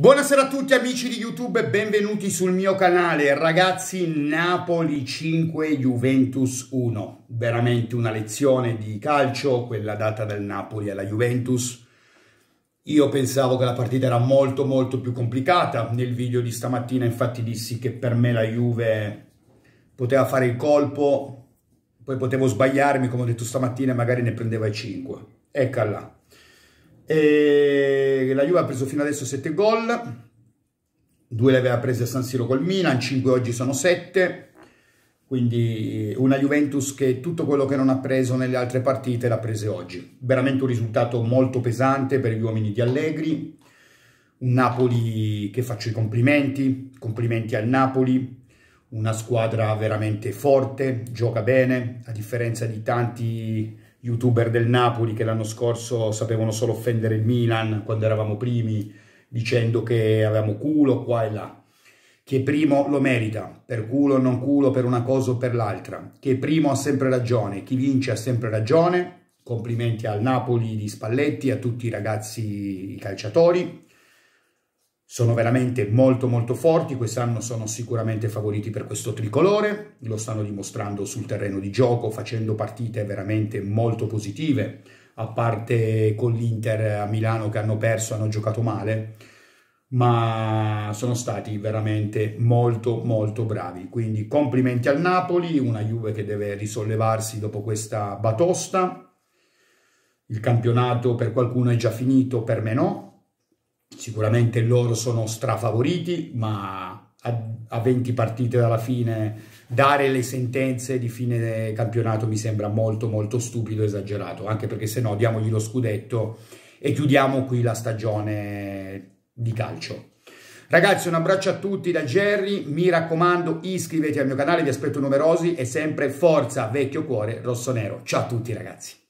Buonasera a tutti amici di YouTube e benvenuti sul mio canale. Ragazzi, Napoli 5, Juventus 1. Veramente una lezione di calcio, quella data dal Napoli alla Juventus. Io pensavo che la partita era molto molto più complicata. Nel video di stamattina infatti dissi che per me la Juve poteva fare il colpo, poi potevo sbagliarmi, come ho detto stamattina, magari ne prendeva i 5. Eccola. E la Juve ha preso fino adesso 7 gol, 2 le aveva prese a San Siro col Milan, 5 oggi sono 7, quindi eh, una Juventus che tutto quello che non ha preso nelle altre partite l'ha prese oggi. Veramente un risultato molto pesante per gli uomini di Allegri, un Napoli che faccio i complimenti, complimenti al Napoli, una squadra veramente forte, gioca bene, a differenza di tanti youtuber del Napoli che l'anno scorso sapevano solo offendere il Milan quando eravamo primi dicendo che avevamo culo qua e là. Chi è primo lo merita, per culo o non culo, per una cosa o per l'altra. Chi è primo ha sempre ragione, chi vince ha sempre ragione. Complimenti al Napoli di Spalletti, a tutti i ragazzi i calciatori sono veramente molto molto forti, quest'anno sono sicuramente favoriti per questo tricolore, lo stanno dimostrando sul terreno di gioco facendo partite veramente molto positive, a parte con l'Inter a Milano che hanno perso, hanno giocato male, ma sono stati veramente molto molto bravi, quindi complimenti al Napoli, una Juve che deve risollevarsi dopo questa batosta, il campionato per qualcuno è già finito, per me no, Sicuramente loro sono strafavoriti, ma a, a 20 partite dalla fine dare le sentenze di fine campionato mi sembra molto molto stupido, esagerato, anche perché se no diamogli lo scudetto e chiudiamo qui la stagione di calcio. Ragazzi, un abbraccio a tutti da Jerry, mi raccomando iscrivetevi al mio canale, vi aspetto numerosi e sempre forza, vecchio cuore, rosso nero. Ciao a tutti ragazzi.